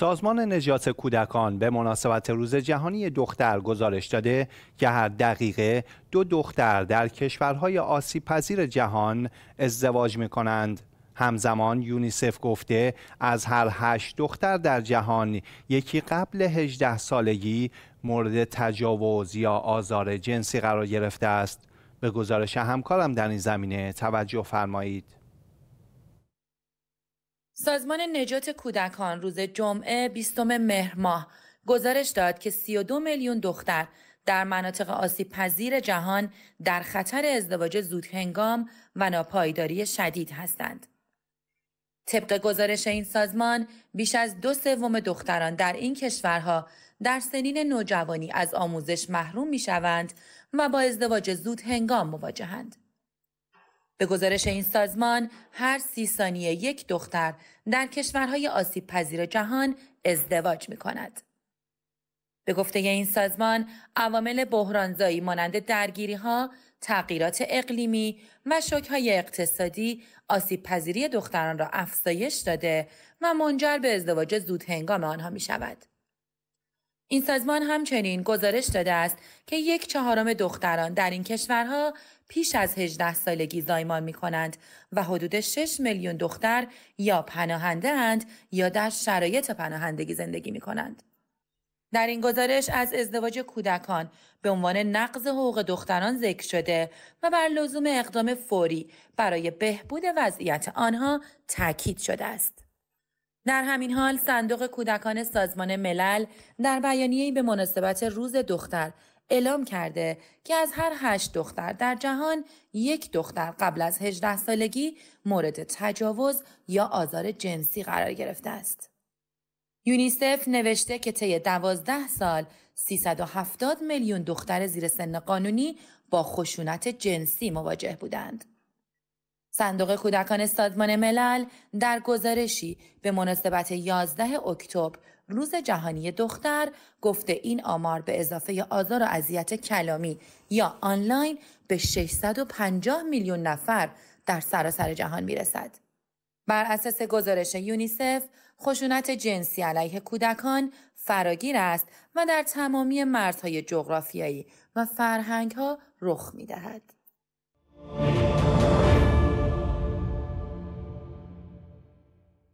سازمان نجات کودکان به مناسبت روز جهانی دختر گزارش داده که هر دقیقه دو دختر در کشورهای آسیب پذیر جهان ازدواج می کنند. همزمان یونیسف گفته از هر هشت دختر در جهان یکی قبل 18 سالگی مورد تجاوز یا آزار جنسی قرار گرفته است. به گزارش همکارم در این زمینه توجه فرمایید. سازمان نجات کودکان روز جمعه 20 مهر ماه گزارش داد که 32 میلیون دختر در مناطق آسیب پذیر جهان در خطر ازدواج زودهنگام و ناپایداری شدید هستند. طبق گزارش این سازمان، بیش از دو سوم دختران در این کشورها در سنین نوجوانی از آموزش محروم می شوند و با ازدواج زودهنگام مواجهند. به گزارش این سازمان هر سی ثانیه یک دختر در کشورهای آسیب پذیر جهان ازدواج می کند. به گفته این سازمان عوامل بحرانزایی مانند درگیری ها، تغییرات اقلیمی و های اقتصادی آسیب پذیری دختران را افزایش داده و منجر به ازدواج زود هنگام آنها می شود. این سازمان همچنین گزارش داده است که یک چهارم دختران در این کشورها پیش از 18 سالگی زایمان می کنند و حدود 6 میلیون دختر یا پناهنده اند یا در شرایط پناهندگی زندگی می کنند. در این گزارش از ازدواج کودکان به عنوان نقض حقوق دختران ذکر شده و بر لزوم اقدام فوری برای بهبود وضعیت آنها تاکید شده است. در همین حال صندوق کودکان سازمان ملل در بیانیه‌ای به مناسبت روز دختر اعلام کرده که از هر هشت دختر در جهان یک دختر قبل از 18 سالگی مورد تجاوز یا آزار جنسی قرار گرفته است. یونیسف نوشته که طی دوازده سال 370 میلیون دختر زیر سن قانونی با خشونت جنسی مواجه بودند. صندوق کودکان سازمان ملل در گزارشی به مناسبت 11 اکتبر روز جهانی دختر گفته این آمار به اضافه آزار و اذیت کلامی یا آنلاین به 650 میلیون نفر در سراسر جهان میرسد. بر اساس گزارش یونیسف، خشونت جنسی علیه کودکان فراگیر است و در تمامی مرزهای جغرافیایی و فرهنگها رخ میدهد.